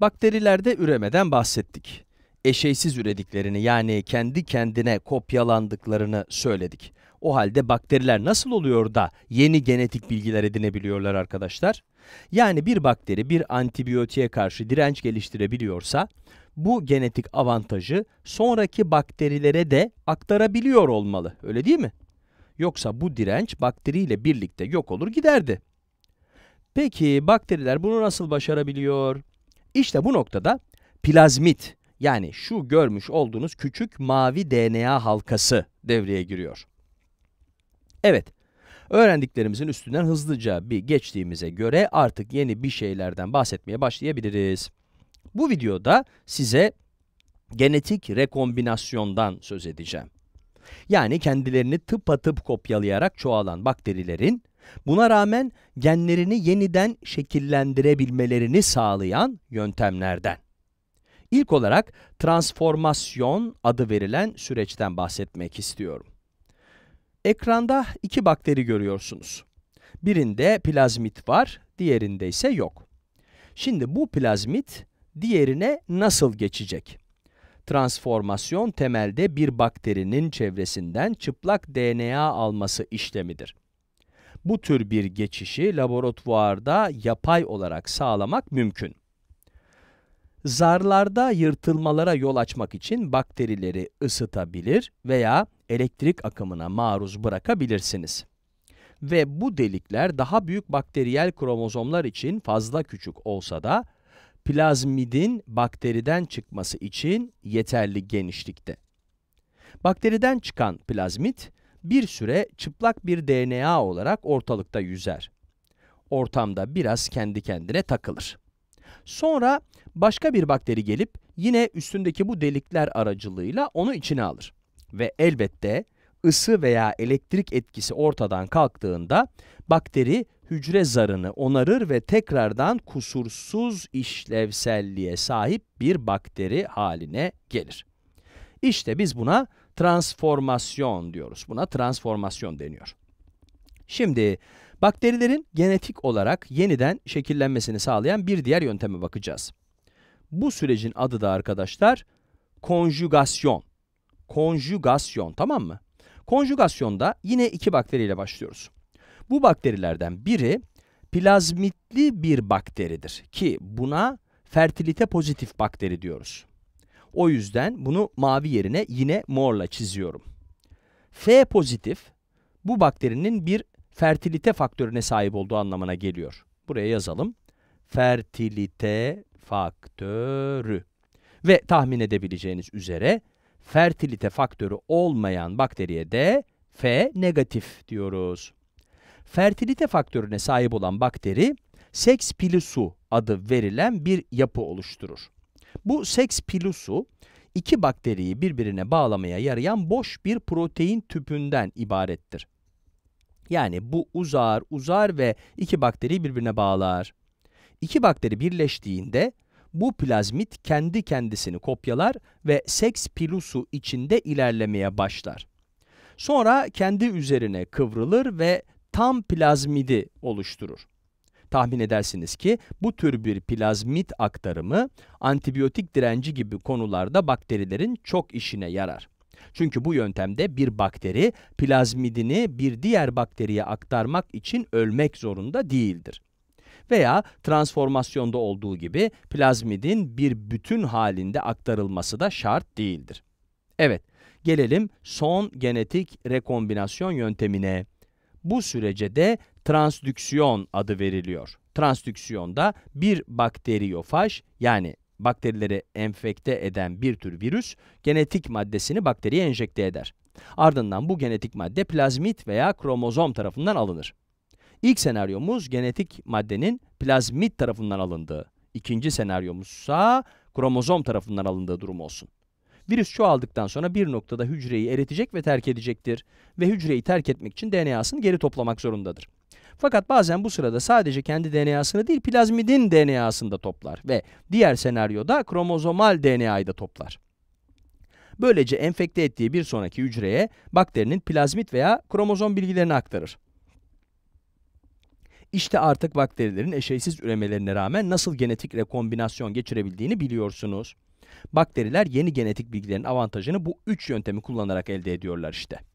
Bakterilerde üremeden bahsettik. Eşeysiz ürediklerini yani kendi kendine kopyalandıklarını söyledik. O halde bakteriler nasıl oluyor da yeni genetik bilgiler edinebiliyorlar arkadaşlar? Yani bir bakteri bir antibiyotiğe karşı direnç geliştirebiliyorsa, bu genetik avantajı sonraki bakterilere de aktarabiliyor olmalı, öyle değil mi? Yoksa bu direnç bakteriyle birlikte yok olur giderdi. Peki bakteriler bunu nasıl başarabiliyor? İşte bu noktada plazmit yani şu görmüş olduğunuz küçük mavi DNA halkası devreye giriyor. Evet, öğrendiklerimizin üstünden hızlıca bir geçtiğimize göre artık yeni bir şeylerden bahsetmeye başlayabiliriz. Bu videoda size genetik rekombinasyondan söz edeceğim. Yani kendilerini tıpatıp kopyalayarak çoğalan bakterilerin Buna rağmen genlerini yeniden şekillendirebilmelerini sağlayan yöntemlerden. İlk olarak transformasyon adı verilen süreçten bahsetmek istiyorum. Ekranda iki bakteri görüyorsunuz. Birinde plazmit var, diğerinde ise yok. Şimdi bu plazmit diğerine nasıl geçecek? Transformasyon temelde bir bakterinin çevresinden çıplak DNA alması işlemidir. Bu tür bir geçişi laboratuvarda yapay olarak sağlamak mümkün. Zarlarda yırtılmalara yol açmak için bakterileri ısıtabilir veya elektrik akımına maruz bırakabilirsiniz. Ve bu delikler daha büyük bakteriyel kromozomlar için fazla küçük olsa da plazmidin bakteriden çıkması için yeterli genişlikte. Bakteriden çıkan plazmit, bir süre çıplak bir DNA olarak ortalıkta yüzer. Ortamda biraz kendi kendine takılır. Sonra başka bir bakteri gelip yine üstündeki bu delikler aracılığıyla onu içine alır. Ve elbette ısı veya elektrik etkisi ortadan kalktığında bakteri hücre zarını onarır ve tekrardan kusursuz işlevselliğe sahip bir bakteri haline gelir. İşte biz buna transformasyon diyoruz. Buna transformasyon deniyor. Şimdi bakterilerin genetik olarak yeniden şekillenmesini sağlayan bir diğer yönteme bakacağız. Bu sürecin adı da arkadaşlar konjugasyon. Konjugasyon tamam mı? Konjugasyonda yine iki bakteriyle başlıyoruz. Bu bakterilerden biri plazmitli bir bakteridir ki buna fertilite pozitif bakteri diyoruz. O yüzden bunu mavi yerine yine morla çiziyorum. F pozitif bu bakterinin bir fertilite faktörüne sahip olduğu anlamına geliyor. Buraya yazalım. Fertilite faktörü. Ve tahmin edebileceğiniz üzere fertilite faktörü olmayan bakteriye de F negatif diyoruz. Fertilite faktörüne sahip olan bakteri seks pili su adı verilen bir yapı oluşturur. Bu seks pilusu iki bakteriyi birbirine bağlamaya yarayan boş bir protein tüpünden ibarettir. Yani bu uzar, uzar ve iki bakteriyi birbirine bağlar. İki bakteri birleştiğinde bu plazmit kendi kendisini kopyalar ve seks pilusu içinde ilerlemeye başlar. Sonra kendi üzerine kıvrılır ve tam plazmidi oluşturur tahmin edersiniz ki bu tür bir plazmit aktarımı antibiyotik direnci gibi konularda bakterilerin çok işine yarar. Çünkü bu yöntemde bir bakteri plazmidini bir diğer bakteriye aktarmak için ölmek zorunda değildir. Veya transformasyonda olduğu gibi plazmidin bir bütün halinde aktarılması da şart değildir. Evet, gelelim son genetik rekombinasyon yöntemine. Bu sürece de transdüksiyon adı veriliyor. Transdüksiyonda bir bakteriyofaj yani bakterileri enfekte eden bir tür virüs genetik maddesini bakteriye enjekte eder. Ardından bu genetik madde plazmit veya kromozom tarafından alınır. İlk senaryomuz genetik maddenin plazmit tarafından alındığı, ikinci senaryomuzsa kromozom tarafından alındığı durum olsun. Virüs çoğaldıktan sonra bir noktada hücreyi eritecek ve terk edecektir ve hücreyi terk etmek için DNA'sını geri toplamak zorundadır. Fakat bazen bu sırada sadece kendi DNA'sını değil plazmidin DNA'sını da toplar ve diğer senaryoda kromozomal DNA'yı da toplar. Böylece enfekte ettiği bir sonraki hücreye bakterinin plazmit veya kromozom bilgilerini aktarır. İşte artık bakterilerin eşeysiz üremelerine rağmen nasıl genetik rekombinasyon geçirebildiğini biliyorsunuz. Bakteriler yeni genetik bilgilerin avantajını bu üç yöntemi kullanarak elde ediyorlar işte.